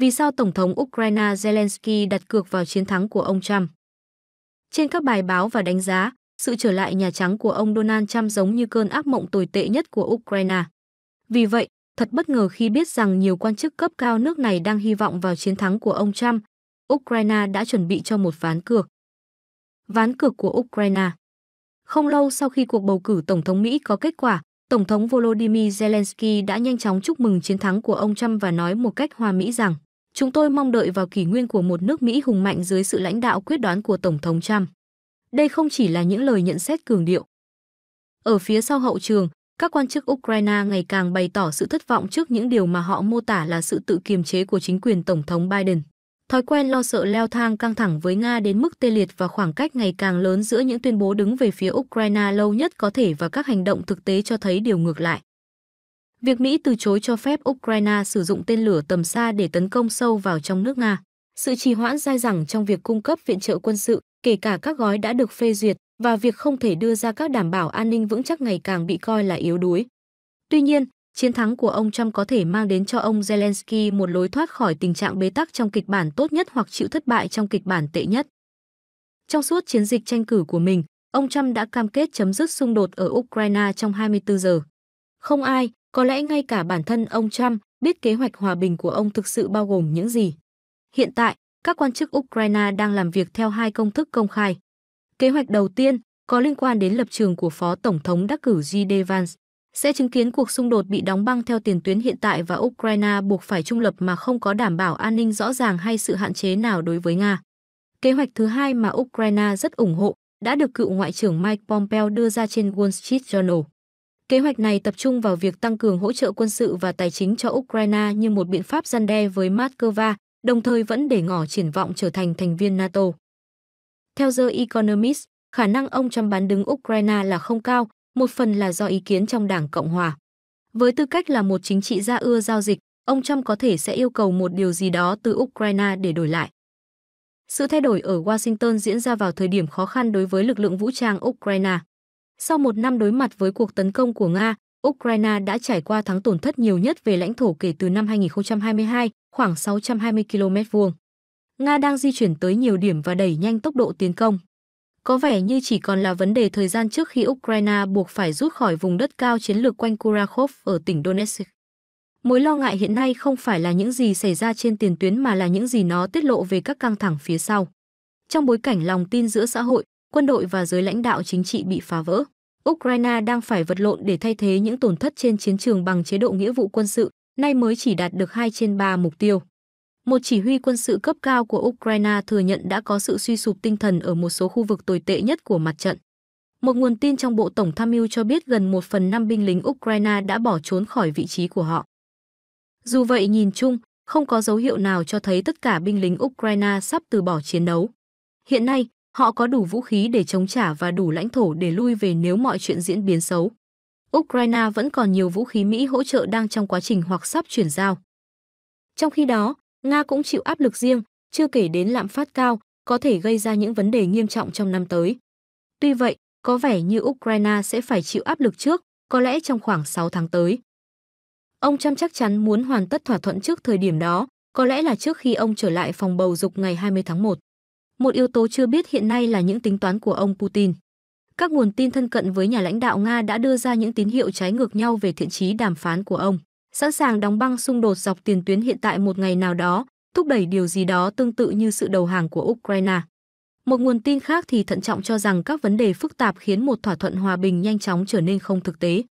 Vì sao Tổng thống Ukraine Zelensky đặt cược vào chiến thắng của ông Trump? Trên các bài báo và đánh giá, sự trở lại Nhà Trắng của ông Donald Trump giống như cơn ác mộng tồi tệ nhất của Ukraine. Vì vậy, thật bất ngờ khi biết rằng nhiều quan chức cấp cao nước này đang hy vọng vào chiến thắng của ông Trump. Ukraine đã chuẩn bị cho một ván cược. Ván cược của Ukraine Không lâu sau khi cuộc bầu cử Tổng thống Mỹ có kết quả, Tổng thống Volodymyr Zelensky đã nhanh chóng chúc mừng chiến thắng của ông Trump và nói một cách hòa mỹ rằng Chúng tôi mong đợi vào kỷ nguyên của một nước Mỹ hùng mạnh dưới sự lãnh đạo quyết đoán của Tổng thống Trump. Đây không chỉ là những lời nhận xét cường điệu. Ở phía sau hậu trường, các quan chức Ukraine ngày càng bày tỏ sự thất vọng trước những điều mà họ mô tả là sự tự kiềm chế của chính quyền Tổng thống Biden. Thói quen lo sợ leo thang căng thẳng với Nga đến mức tê liệt và khoảng cách ngày càng lớn giữa những tuyên bố đứng về phía Ukraine lâu nhất có thể và các hành động thực tế cho thấy điều ngược lại. Việc Mỹ từ chối cho phép Ukraine sử dụng tên lửa tầm xa để tấn công sâu vào trong nước Nga, sự trì hoãn dai dẳng trong việc cung cấp viện trợ quân sự, kể cả các gói đã được phê duyệt và việc không thể đưa ra các đảm bảo an ninh vững chắc ngày càng bị coi là yếu đuối. Tuy nhiên, chiến thắng của ông Trump có thể mang đến cho ông Zelensky một lối thoát khỏi tình trạng bế tắc trong kịch bản tốt nhất hoặc chịu thất bại trong kịch bản tệ nhất. Trong suốt chiến dịch tranh cử của mình, ông Trump đã cam kết chấm dứt xung đột ở Ukraine trong 24 giờ. Không ai, có lẽ ngay cả bản thân ông Trump biết kế hoạch hòa bình của ông thực sự bao gồm những gì. Hiện tại, các quan chức Ukraine đang làm việc theo hai công thức công khai. Kế hoạch đầu tiên có liên quan đến lập trường của Phó Tổng thống đắc cử J.D. Vance, sẽ chứng kiến cuộc xung đột bị đóng băng theo tiền tuyến hiện tại và Ukraine buộc phải trung lập mà không có đảm bảo an ninh rõ ràng hay sự hạn chế nào đối với Nga. Kế hoạch thứ hai mà Ukraine rất ủng hộ đã được cựu Ngoại trưởng Mike Pompeo đưa ra trên Wall Street Journal. Kế hoạch này tập trung vào việc tăng cường hỗ trợ quân sự và tài chính cho Ukraine như một biện pháp gian đe với Moscow, đồng thời vẫn để ngỏ triển vọng trở thành thành viên NATO. Theo The Economist, khả năng ông Trump bán đứng Ukraine là không cao, một phần là do ý kiến trong Đảng Cộng Hòa. Với tư cách là một chính trị gia ưa giao dịch, ông Trump có thể sẽ yêu cầu một điều gì đó từ Ukraine để đổi lại. Sự thay đổi ở Washington diễn ra vào thời điểm khó khăn đối với lực lượng vũ trang Ukraine. Sau một năm đối mặt với cuộc tấn công của Nga, Ukraine đã trải qua tháng tổn thất nhiều nhất về lãnh thổ kể từ năm 2022, khoảng 620 km vuông. Nga đang di chuyển tới nhiều điểm và đẩy nhanh tốc độ tiến công. Có vẻ như chỉ còn là vấn đề thời gian trước khi Ukraine buộc phải rút khỏi vùng đất cao chiến lược quanh Kurakov ở tỉnh Donetsk. Mối lo ngại hiện nay không phải là những gì xảy ra trên tiền tuyến mà là những gì nó tiết lộ về các căng thẳng phía sau. Trong bối cảnh lòng tin giữa xã hội, quân đội và giới lãnh đạo chính trị bị phá vỡ. Ukraine đang phải vật lộn để thay thế những tổn thất trên chiến trường bằng chế độ nghĩa vụ quân sự, nay mới chỉ đạt được 2 trên 3 mục tiêu. Một chỉ huy quân sự cấp cao của Ukraine thừa nhận đã có sự suy sụp tinh thần ở một số khu vực tồi tệ nhất của mặt trận. Một nguồn tin trong Bộ Tổng tham mưu cho biết gần một phần năm binh lính Ukraine đã bỏ trốn khỏi vị trí của họ. Dù vậy nhìn chung, không có dấu hiệu nào cho thấy tất cả binh lính Ukraine sắp từ bỏ chiến đấu. Hiện nay, Họ có đủ vũ khí để chống trả và đủ lãnh thổ để lui về nếu mọi chuyện diễn biến xấu. Ukraine vẫn còn nhiều vũ khí Mỹ hỗ trợ đang trong quá trình hoặc sắp chuyển giao. Trong khi đó, Nga cũng chịu áp lực riêng, chưa kể đến lạm phát cao, có thể gây ra những vấn đề nghiêm trọng trong năm tới. Tuy vậy, có vẻ như Ukraine sẽ phải chịu áp lực trước, có lẽ trong khoảng 6 tháng tới. Ông Trump chắc chắn muốn hoàn tất thỏa thuận trước thời điểm đó, có lẽ là trước khi ông trở lại phòng bầu dục ngày 20 tháng 1. Một yếu tố chưa biết hiện nay là những tính toán của ông Putin. Các nguồn tin thân cận với nhà lãnh đạo Nga đã đưa ra những tín hiệu trái ngược nhau về thiện chí đàm phán của ông, sẵn sàng đóng băng xung đột dọc tiền tuyến hiện tại một ngày nào đó, thúc đẩy điều gì đó tương tự như sự đầu hàng của Ukraine. Một nguồn tin khác thì thận trọng cho rằng các vấn đề phức tạp khiến một thỏa thuận hòa bình nhanh chóng trở nên không thực tế.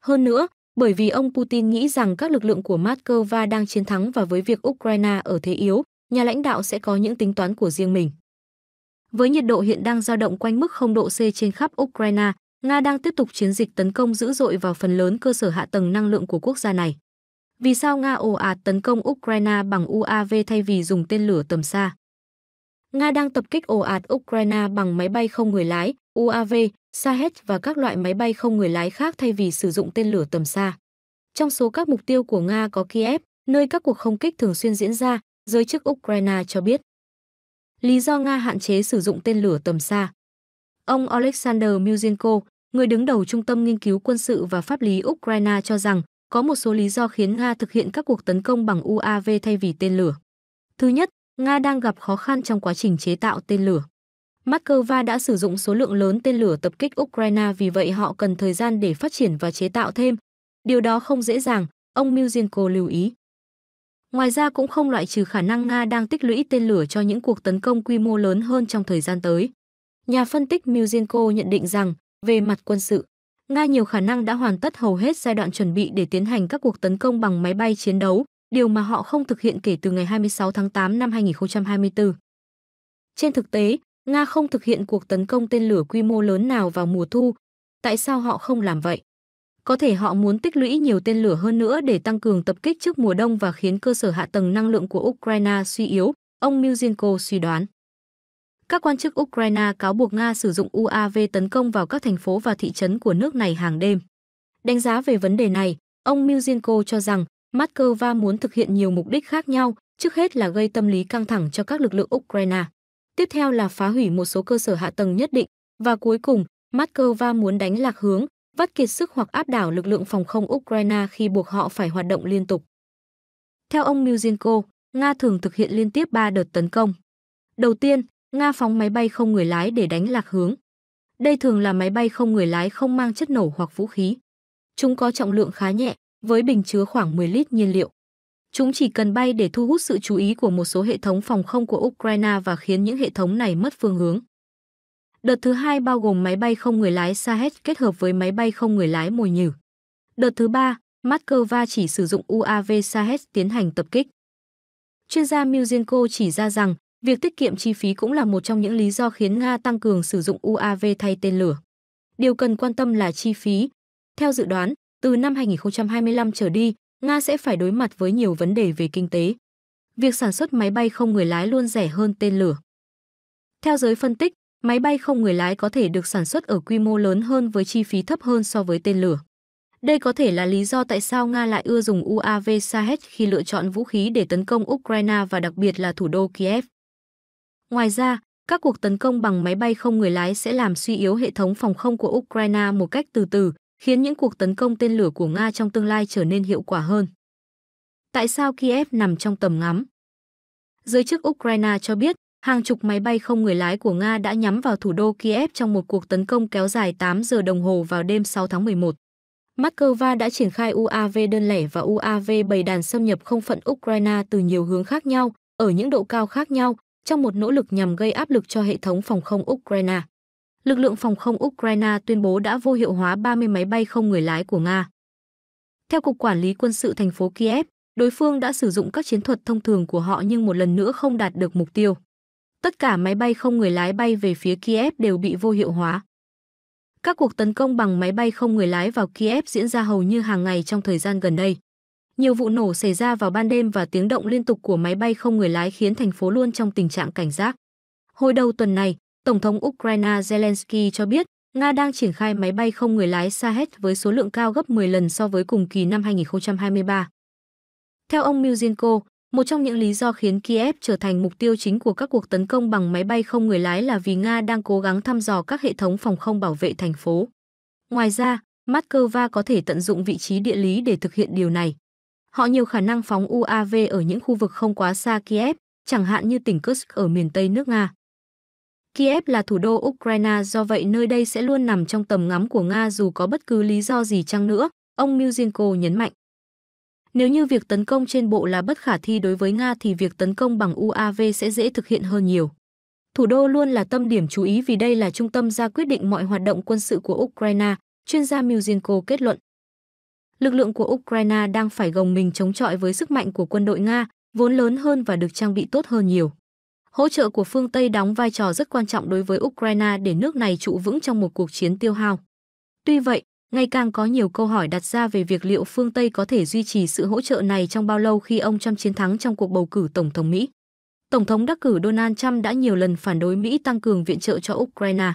Hơn nữa, bởi vì ông Putin nghĩ rằng các lực lượng của Moscow đang chiến thắng và với việc Ukraine ở thế yếu, nhà lãnh đạo sẽ có những tính toán của riêng mình. Với nhiệt độ hiện đang dao động quanh mức 0 độ C trên khắp Ukraine, Nga đang tiếp tục chiến dịch tấn công dữ dội vào phần lớn cơ sở hạ tầng năng lượng của quốc gia này. Vì sao Nga ồ ạt tấn công Ukraine bằng UAV thay vì dùng tên lửa tầm xa? Nga đang tập kích ồ ạt Ukraine bằng máy bay không người lái, UAV, Sahed và các loại máy bay không người lái khác thay vì sử dụng tên lửa tầm xa. Trong số các mục tiêu của Nga có Kiev, nơi các cuộc không kích thường xuyên diễn ra, giới chức Ukraine cho biết lý do Nga hạn chế sử dụng tên lửa tầm xa. Ông Alexander Muzinko, người đứng đầu Trung tâm Nghiên cứu Quân sự và Pháp lý Ukraine cho rằng có một số lý do khiến Nga thực hiện các cuộc tấn công bằng UAV thay vì tên lửa. Thứ nhất, Nga đang gặp khó khăn trong quá trình chế tạo tên lửa. Moscow đã sử dụng số lượng lớn tên lửa tập kích Ukraine vì vậy họ cần thời gian để phát triển và chế tạo thêm. Điều đó không dễ dàng, ông Muzinko lưu ý. Ngoài ra cũng không loại trừ khả năng Nga đang tích lũy tên lửa cho những cuộc tấn công quy mô lớn hơn trong thời gian tới. Nhà phân tích Muzenko nhận định rằng, về mặt quân sự, Nga nhiều khả năng đã hoàn tất hầu hết giai đoạn chuẩn bị để tiến hành các cuộc tấn công bằng máy bay chiến đấu, điều mà họ không thực hiện kể từ ngày 26 tháng 8 năm 2024. Trên thực tế, Nga không thực hiện cuộc tấn công tên lửa quy mô lớn nào vào mùa thu. Tại sao họ không làm vậy? Có thể họ muốn tích lũy nhiều tên lửa hơn nữa để tăng cường tập kích trước mùa đông và khiến cơ sở hạ tầng năng lượng của Ukraine suy yếu, ông Milzenko suy đoán. Các quan chức Ukraine cáo buộc Nga sử dụng UAV tấn công vào các thành phố và thị trấn của nước này hàng đêm. Đánh giá về vấn đề này, ông Milzenko cho rằng Moscow muốn thực hiện nhiều mục đích khác nhau, trước hết là gây tâm lý căng thẳng cho các lực lượng Ukraine. Tiếp theo là phá hủy một số cơ sở hạ tầng nhất định và cuối cùng, Moscow muốn đánh lạc hướng, vắt kiệt sức hoặc áp đảo lực lượng phòng không Ukraine khi buộc họ phải hoạt động liên tục. Theo ông Muzinko, Nga thường thực hiện liên tiếp 3 đợt tấn công. Đầu tiên, Nga phóng máy bay không người lái để đánh lạc hướng. Đây thường là máy bay không người lái không mang chất nổ hoặc vũ khí. Chúng có trọng lượng khá nhẹ, với bình chứa khoảng 10 lít nhiên liệu. Chúng chỉ cần bay để thu hút sự chú ý của một số hệ thống phòng không của Ukraine và khiến những hệ thống này mất phương hướng. Đợt thứ hai bao gồm máy bay không người lái Sahed kết hợp với máy bay không người lái Mồi Nhử. Đợt thứ ba, Moscow chỉ sử dụng UAV Sahed tiến hành tập kích. Chuyên gia Muzenko chỉ ra rằng, việc tiết kiệm chi phí cũng là một trong những lý do khiến Nga tăng cường sử dụng UAV thay tên lửa. Điều cần quan tâm là chi phí. Theo dự đoán, từ năm 2025 trở đi, Nga sẽ phải đối mặt với nhiều vấn đề về kinh tế. Việc sản xuất máy bay không người lái luôn rẻ hơn tên lửa. Theo giới phân tích, Máy bay không người lái có thể được sản xuất ở quy mô lớn hơn với chi phí thấp hơn so với tên lửa. Đây có thể là lý do tại sao Nga lại ưa dùng UAV Shahed khi lựa chọn vũ khí để tấn công Ukraine và đặc biệt là thủ đô Kiev. Ngoài ra, các cuộc tấn công bằng máy bay không người lái sẽ làm suy yếu hệ thống phòng không của Ukraine một cách từ từ, khiến những cuộc tấn công tên lửa của Nga trong tương lai trở nên hiệu quả hơn. Tại sao Kiev nằm trong tầm ngắm? Giới chức Ukraine cho biết, Hàng chục máy bay không người lái của Nga đã nhắm vào thủ đô Kiev trong một cuộc tấn công kéo dài 8 giờ đồng hồ vào đêm 6 tháng 11. Moscow đã triển khai UAV đơn lẻ và UAV bầy đàn xâm nhập không phận Ukraine từ nhiều hướng khác nhau, ở những độ cao khác nhau, trong một nỗ lực nhằm gây áp lực cho hệ thống phòng không Ukraine. Lực lượng phòng không Ukraine tuyên bố đã vô hiệu hóa 30 máy bay không người lái của Nga. Theo Cục Quản lý Quân sự thành phố Kiev, đối phương đã sử dụng các chiến thuật thông thường của họ nhưng một lần nữa không đạt được mục tiêu. Tất cả máy bay không người lái bay về phía Kiev đều bị vô hiệu hóa. Các cuộc tấn công bằng máy bay không người lái vào Kiev diễn ra hầu như hàng ngày trong thời gian gần đây. Nhiều vụ nổ xảy ra vào ban đêm và tiếng động liên tục của máy bay không người lái khiến thành phố luôn trong tình trạng cảnh giác. Hồi đầu tuần này, Tổng thống Ukraine Zelensky cho biết Nga đang triển khai máy bay không người lái Shahed với số lượng cao gấp 10 lần so với cùng kỳ năm 2023. Theo ông Muzinko, một trong những lý do khiến Kiev trở thành mục tiêu chính của các cuộc tấn công bằng máy bay không người lái là vì Nga đang cố gắng thăm dò các hệ thống phòng không bảo vệ thành phố. Ngoài ra, Moscow có thể tận dụng vị trí địa lý để thực hiện điều này. Họ nhiều khả năng phóng UAV ở những khu vực không quá xa Kiev, chẳng hạn như tỉnh Kursk ở miền Tây nước Nga. Kiev là thủ đô Ukraine do vậy nơi đây sẽ luôn nằm trong tầm ngắm của Nga dù có bất cứ lý do gì chăng nữa, ông Muzinko nhấn mạnh. Nếu như việc tấn công trên bộ là bất khả thi đối với Nga thì việc tấn công bằng UAV sẽ dễ thực hiện hơn nhiều. Thủ đô luôn là tâm điểm chú ý vì đây là trung tâm ra quyết định mọi hoạt động quân sự của Ukraine, chuyên gia Muzinko kết luận. Lực lượng của Ukraine đang phải gồng mình chống chọi với sức mạnh của quân đội Nga, vốn lớn hơn và được trang bị tốt hơn nhiều. Hỗ trợ của phương Tây đóng vai trò rất quan trọng đối với Ukraine để nước này trụ vững trong một cuộc chiến tiêu hao. Tuy vậy, Ngày càng có nhiều câu hỏi đặt ra về việc liệu phương Tây có thể duy trì sự hỗ trợ này trong bao lâu khi ông Trump chiến thắng trong cuộc bầu cử Tổng thống Mỹ. Tổng thống đắc cử Donald Trump đã nhiều lần phản đối Mỹ tăng cường viện trợ cho Ukraine.